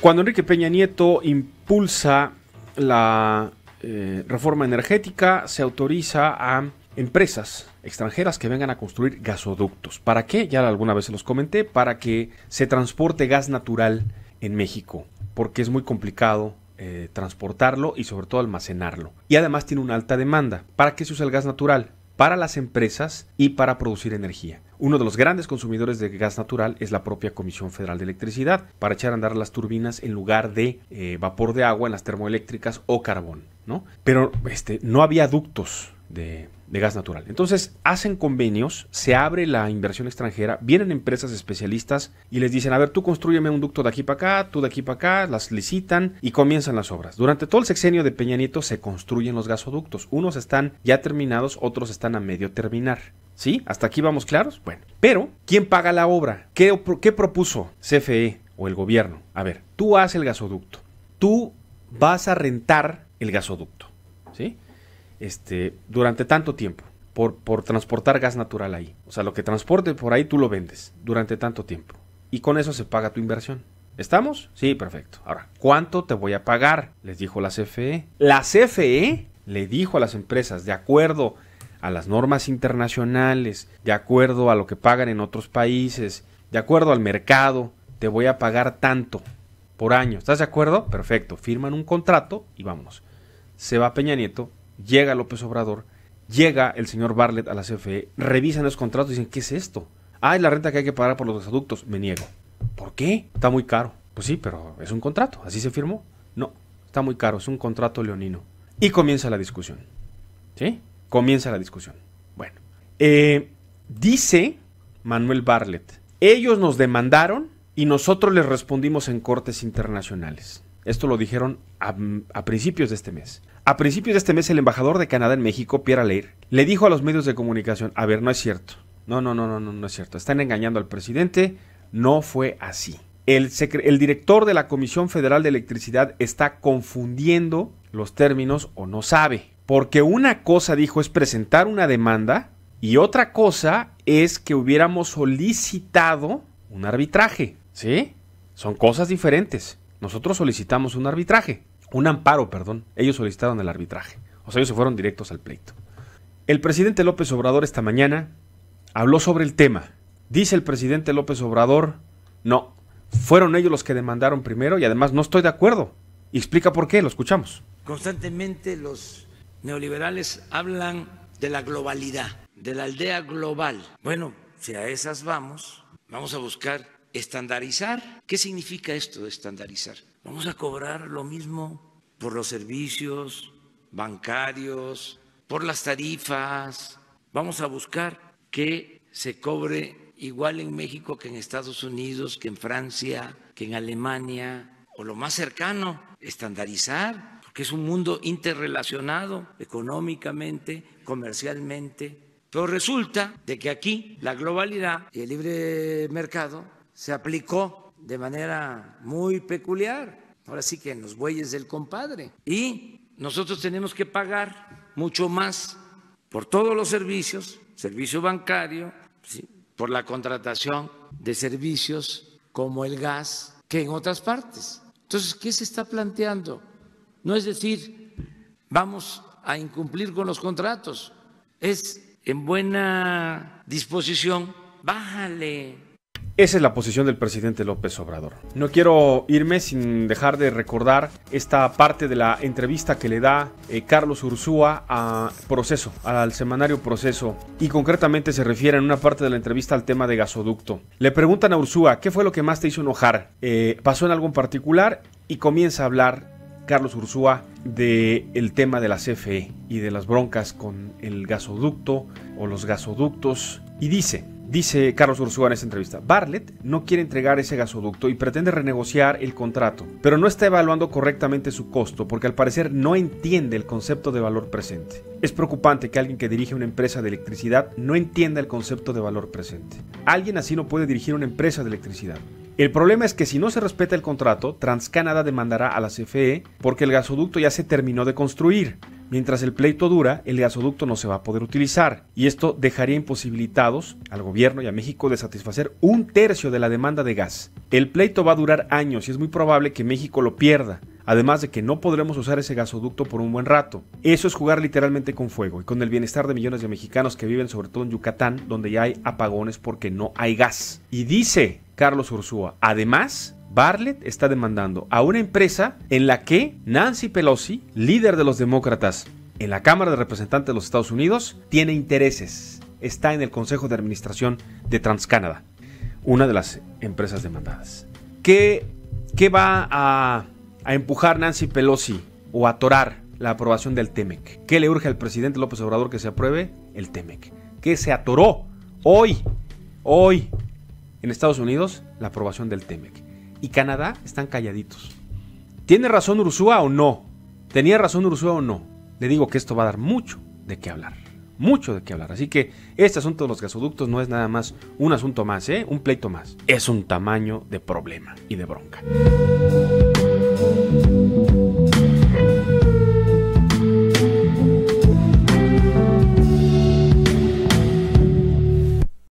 Cuando Enrique Peña Nieto impulsa la eh, reforma energética, se autoriza a empresas extranjeras que vengan a construir gasoductos. ¿Para qué? Ya alguna vez se los comenté, para que se transporte gas natural en México, porque es muy complicado eh, transportarlo y sobre todo almacenarlo. Y además tiene una alta demanda. ¿Para qué se usa el gas natural? Para las empresas y para producir energía. Uno de los grandes consumidores de gas natural es la propia Comisión Federal de Electricidad, para echar a andar las turbinas en lugar de eh, vapor de agua en las termoeléctricas o carbón, ¿no? Pero este, no había ductos de, de, gas natural. Entonces hacen convenios, se abre la inversión extranjera, vienen empresas especialistas y les dicen, a ver, tú construyeme un ducto de aquí para acá, tú de aquí para acá, las licitan y comienzan las obras. Durante todo el sexenio de Peña Nieto se construyen los gasoductos. Unos están ya terminados, otros están a medio terminar. ¿Sí? ¿Hasta aquí vamos claros? Bueno, pero ¿quién paga la obra? ¿Qué, propuso CFE o el gobierno? A ver, tú haces el gasoducto. Tú vas a rentar el gasoducto. ¿Sí? Este, durante tanto tiempo. Por, por, transportar gas natural ahí. O sea, lo que transporte por ahí tú lo vendes durante tanto tiempo. Y con eso se paga tu inversión. ¿Estamos? Sí, perfecto. Ahora, ¿cuánto te voy a pagar? Les dijo la CFE. La CFE le dijo a las empresas, de acuerdo a las normas internacionales, de acuerdo a lo que pagan en otros países, de acuerdo al mercado, te voy a pagar tanto por año. ¿Estás de acuerdo? Perfecto. Firman un contrato y vamos Se va Peña Nieto, llega López Obrador, llega el señor Barlett a la CFE, revisan los contratos y dicen, ¿qué es esto? Ah, es la renta que hay que pagar por los desaductos Me niego. ¿Por qué? Está muy caro. Pues sí, pero es un contrato. ¿Así se firmó? No, está muy caro. Es un contrato leonino. Y comienza la discusión. ¿Sí? Comienza la discusión. Bueno, eh, dice Manuel Barlett, ellos nos demandaron y nosotros les respondimos en cortes internacionales. Esto lo dijeron a, principios de este mes. A principios de este mes el embajador de Canadá en México, Pierre Leir, le dijo a los medios de comunicación, a ver, no es cierto. No, no, no, no, no, no es cierto. Están engañando al presidente. No fue así. El, el director de la Comisión Federal de Electricidad está confundiendo los términos o no sabe. Porque una cosa, dijo, es presentar una demanda y otra cosa es que hubiéramos solicitado un arbitraje. ¿Sí? Son cosas diferentes. Nosotros solicitamos un arbitraje, un amparo, perdón. Ellos solicitaron el arbitraje. O sea, ellos se fueron directos al pleito. El presidente López Obrador esta mañana habló sobre el tema. Dice el presidente López Obrador, no, fueron ellos los que demandaron primero y además no estoy de acuerdo. explica por qué, lo escuchamos. Constantemente los neoliberales hablan de la globalidad, de la aldea global. Bueno, si a esas vamos, vamos a buscar estandarizar. ¿Qué significa esto de estandarizar? Vamos a cobrar lo mismo por los servicios bancarios, por las tarifas. Vamos a buscar que se cobre igual en México que en Estados Unidos, que en Francia, que en Alemania, o lo más cercano, estandarizar porque es un mundo interrelacionado económicamente, comercialmente. Pero resulta de que aquí la globalidad y el libre mercado se aplicó de manera muy peculiar, ahora sí que en los bueyes del compadre. Y nosotros tenemos que pagar mucho más por todos los servicios, servicio bancario, por la contratación de servicios como el gas, que en otras partes. Entonces, ¿qué se está planteando? No es decir, vamos a incumplir con los contratos, es en buena disposición, bájale. Esa es la posición del presidente López Obrador. No quiero irme sin dejar de recordar esta parte de la entrevista que le da eh, Carlos Ursúa a Proceso, al semanario Proceso, y concretamente se refiere en una parte de la entrevista al tema de gasoducto. Le preguntan a Ursúa, ¿qué fue lo que más te hizo enojar? Eh, ¿Pasó en algo en particular? Y comienza a hablar Carlos Ursúa del el tema de la CFE y de las broncas con el gasoducto o los gasoductos. Y dice, dice Carlos Ursúa en esa entrevista, Barlett no quiere entregar ese gasoducto y pretende renegociar el contrato, pero no está evaluando correctamente su costo porque al parecer no entiende el concepto de valor presente. Es preocupante que alguien que dirige una empresa de electricidad no entienda el concepto de valor presente. Alguien así no puede dirigir una empresa de electricidad. El problema es que si no se respeta el contrato, TransCanada demandará a la CFE porque el gasoducto ya se terminó de construir. Mientras el pleito dura, el gasoducto no se va a poder utilizar y esto dejaría imposibilitados al gobierno y a México de satisfacer un tercio de la demanda de gas. El pleito va a durar años y es muy probable que México lo pierda, además de que no podremos usar ese gasoducto por un buen rato. Eso es jugar literalmente con fuego y con el bienestar de millones de mexicanos que viven sobre todo en Yucatán, donde ya hay apagones porque no hay gas. Y dice Carlos Ursúa. Además, Bartlett está demandando a una empresa en la que Nancy Pelosi, líder de los demócratas en la Cámara de Representantes de los Estados Unidos, tiene intereses. Está en el Consejo de Administración de TransCanada, una de las empresas demandadas. ¿Qué, qué va a, a empujar Nancy Pelosi o atorar la aprobación del TEMEC? ¿Qué le urge al presidente López Obrador que se apruebe? El TEMEC. ¿Qué se atoró hoy? Hoy en Estados Unidos, la aprobación del TEMEC. Y Canadá están calladitos. ¿Tiene razón Ursúa o no? ¿Tenía razón Ursúa o no? Le digo que esto va a dar mucho de qué hablar. Mucho de qué hablar. Así que este asunto de los gasoductos no es nada más un asunto más, ¿eh? un pleito más. Es un tamaño de problema y de bronca.